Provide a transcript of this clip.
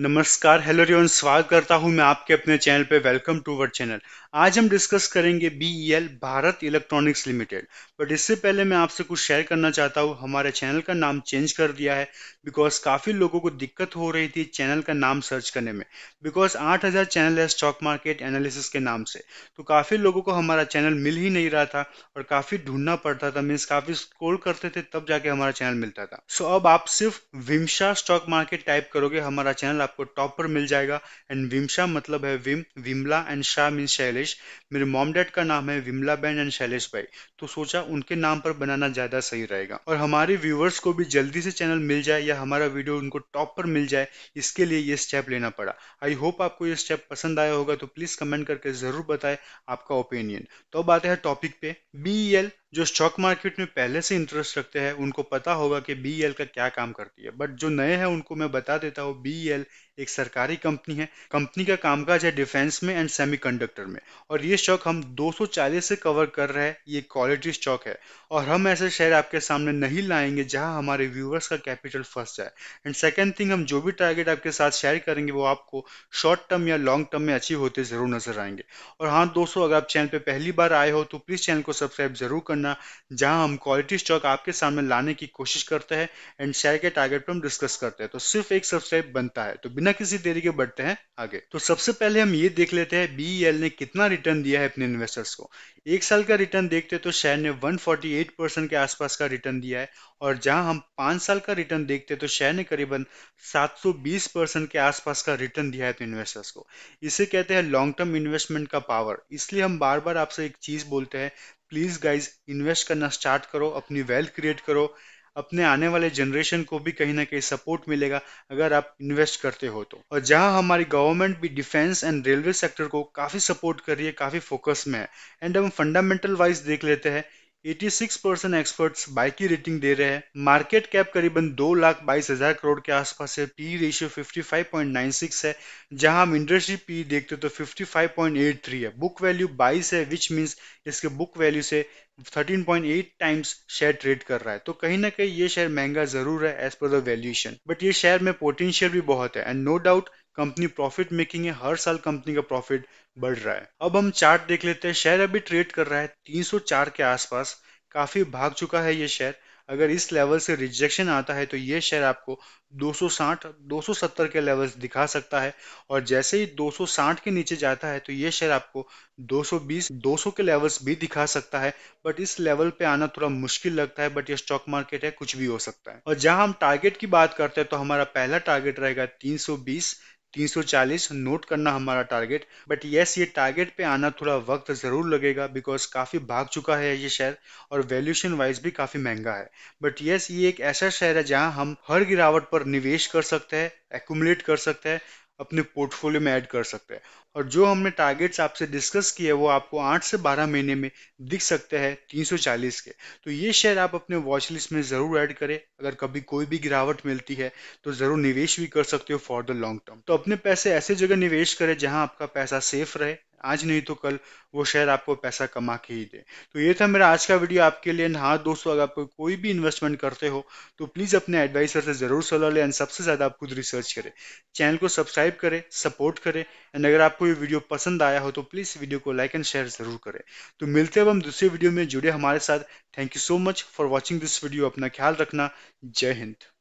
नमस्कार hello everyone स्वागत करता हूं मैं आपके अपने चैनल पे वेलकम टू वर चैनल आज हम डिस्कस करेंगे BEL e Bharat electronics limited but इससे पहले मैं आपसे कुछ शेयर करना चाहता हूं हमारे चैनल का नाम चेंज कर दिया है बिकॉज काफ़ी लोगों को दिक्कत हो रही थी चैनल का नाम सर्च करने में बिकॉज आठ चैनल है स्टॉक मार्केट एनालिसिस के नाम से तो काफ़ी लोगों को हमारा चैनल मिल ही नहीं रहा था और काफ़ी ढूंढना पड़ता था मीन्स काफ़ी स्कोर करते थे तब जाके हमारा चैनल मिलता था सो अब आप सिर्फ विमशा स्टॉक मार्केट टाइप करोगे हमारा चैनल आपको टॉपर मिल जाएगा एंड विमशा मतलब है विम विमला एंड शाह मीन शैलेश मेरे मॉम डैड का नाम है विमला बहन एंड शैलेश भाई तो सोचा उनके नाम पर बनाना ज़्यादा सही रहेगा और हमारे व्यूवर्स को भी जल्दी से चैनल मिल जाए या हमारा वीडियो उनको टॉप पर मिल जाए इसके लिए ये स्टेप लेना पड़ा आई होप आपको ये स्टेप पसंद आया होगा तो प्लीज़ कमेंट करके ज़रूर बताए आपका ओपिनियन तो अब आते हैं टॉपिक पे बी जो स्टॉक मार्केट में पहले से इंटरेस्ट रखते हैं उनको पता होगा कि बी e का क्या काम करती है बट जो नए हैं उनको मैं बता देता हूँ बी e एक सरकारी कंपनी है कंपनी का कामकाज है डिफेंस में एंड सेमीकंडक्टर में और ये स्टॉक हम 240 से कवर कर रहे हैं ये क्वालिटी स्टॉक है और हम ऐसे शेयर आपके सामने नहीं लाएंगे जहाँ हमारे व्यूवर्स का कैपिटल फंस जाए एंड सेकेंड थिंग हम जो भी टारगेट आपके साथ शेयर करेंगे वो आपको शॉर्ट टर्म या लॉन्ग टर्म में अचीव होते जरूर नजर आएंगे और हाँ दोस्तों अगर आप चैनल पर पहली बार आए हो तो प्लीज चैनल को सब्सक्राइब जरूर करना करना जहां हम क्वालिटी स्टॉक आपके सामने लाने की कोशिश करते हैं एंड शेयर के टारगेट पर हम डिस्कस करते हैं तो सिर्फ एक सब्सक्राइब बनता है तो बिना किसी देरी के बढ़ते हैं आगे तो सबसे पहले हम ये देख लेते हैं बीईएल e ने कितना रिटर्न दिया है अपने इन्वेस्टर्स को एक साल का रिटर्न देखते तो शेयर ने 148 परसेंट के आसपास का रिटर्न दिया है और जहां हम पांच साल का रिटर्न देखते तो शेयर ने करीबन 720 परसेंट के आसपास का रिटर्न दिया है तो इन्वेस्टर्स को इसे कहते हैं लॉन्ग टर्म इन्वेस्टमेंट का पावर इसलिए हम बार बार आपसे एक चीज बोलते हैं प्लीज़ गाइज इन्वेस्ट करना स्टार्ट करो अपनी वेल्थ क्रिएट करो अपने आने वाले जनरेशन को भी कहीं ना कहीं सपोर्ट मिलेगा अगर आप इन्वेस्ट करते हो तो और जहां हमारी गवर्नमेंट भी डिफेंस एंड रेलवे सेक्टर को काफ़ी सपोर्ट कर रही है काफ़ी फोकस में है एंड हम फंडामेंटल वाइज देख लेते हैं 86% एक्सपर्ट्स बाय की रेटिंग दे रहे हैं मार्केट कैप करीबन दो लाख बाईस हजार करोड़ के आसपास है पी रेशियो 55.96 है जहां हम इंडस्ट्री पी देखते तो 55.83 है बुक वैल्यू 22 है विच मींस इसके बुक वैल्यू से 13.8 टाइम्स शेयर ट्रेड कर रहा है तो कहीं ना कहीं ये शेयर महंगा जरूर है as per the valuation but ये शेयर में पोटेंशियल भी बहुत है and no doubt company profit making है हर साल कंपनी का प्रॉफिट बढ़ रहा है अब हम चार्ट देख लेते हैं शेयर अभी ट्रेड कर रहा है 304 के आसपास काफी भाग चुका है ये शेयर अगर इस लेवल से रिजेक्शन आता है तो ये शेयर आपको 260 270 के लेवल्स दिखा सकता है और जैसे ही 260 के नीचे जाता है तो ये शेयर आपको 220 200 के लेवल्स भी दिखा सकता है बट इस लेवल पे आना थोड़ा मुश्किल लगता है बट ये स्टॉक मार्केट है कुछ भी हो सकता है और जहां हम टारगेट की बात करते हैं तो हमारा पहला टारगेट रहेगा तीन 340 नोट करना हमारा टारगेट बट येस ये टारगेट पे आना थोड़ा वक्त ज़रूर लगेगा बिकॉज काफ़ी भाग चुका है ये शहर और वैल्यूशन वाइज भी काफ़ी महंगा है बट येस ये एक ऐसा शहर है जहां हम हर गिरावट पर निवेश कर सकते हैं एकुमुलेट कर सकते हैं अपने पोर्टफोलियो में ऐड कर सकते हैं और जो हमने टारगेट्स आपसे डिस्कस किए वो आपको 8 से 12 महीने में दिख सकते हैं 340 के तो ये शेयर आप अपने वॉच लिस्ट में ज़रूर ऐड करें अगर कभी कोई भी गिरावट मिलती है तो ज़रूर निवेश भी कर सकते हो फॉर द लॉन्ग टर्म तो अपने पैसे ऐसे जगह निवेश करें जहाँ आपका पैसा सेफ रहे आज नहीं तो कल वो शेयर आपको पैसा कमा के ही दे तो ये था मेरा आज का वीडियो आपके लिए हाँ दोस्तों अगर आप कोई भी इन्वेस्टमेंट करते हो तो प्लीज़ अपने एडवाइसर से ज़रूर सलाह लें एंड सबसे ज़्यादा आप खुद रिसर्च करें चैनल को सब्सक्राइब करें सपोर्ट करें एंड अगर आपको ये वीडियो पसंद आया हो तो प्लीज़ वीडियो को लाइक एंड शेयर ज़रूर करें तो मिलते हैं हम दूसरे वीडियो में जुड़े हमारे साथ thank you so much for watching this video अपना ख्याल रखना जय हिंद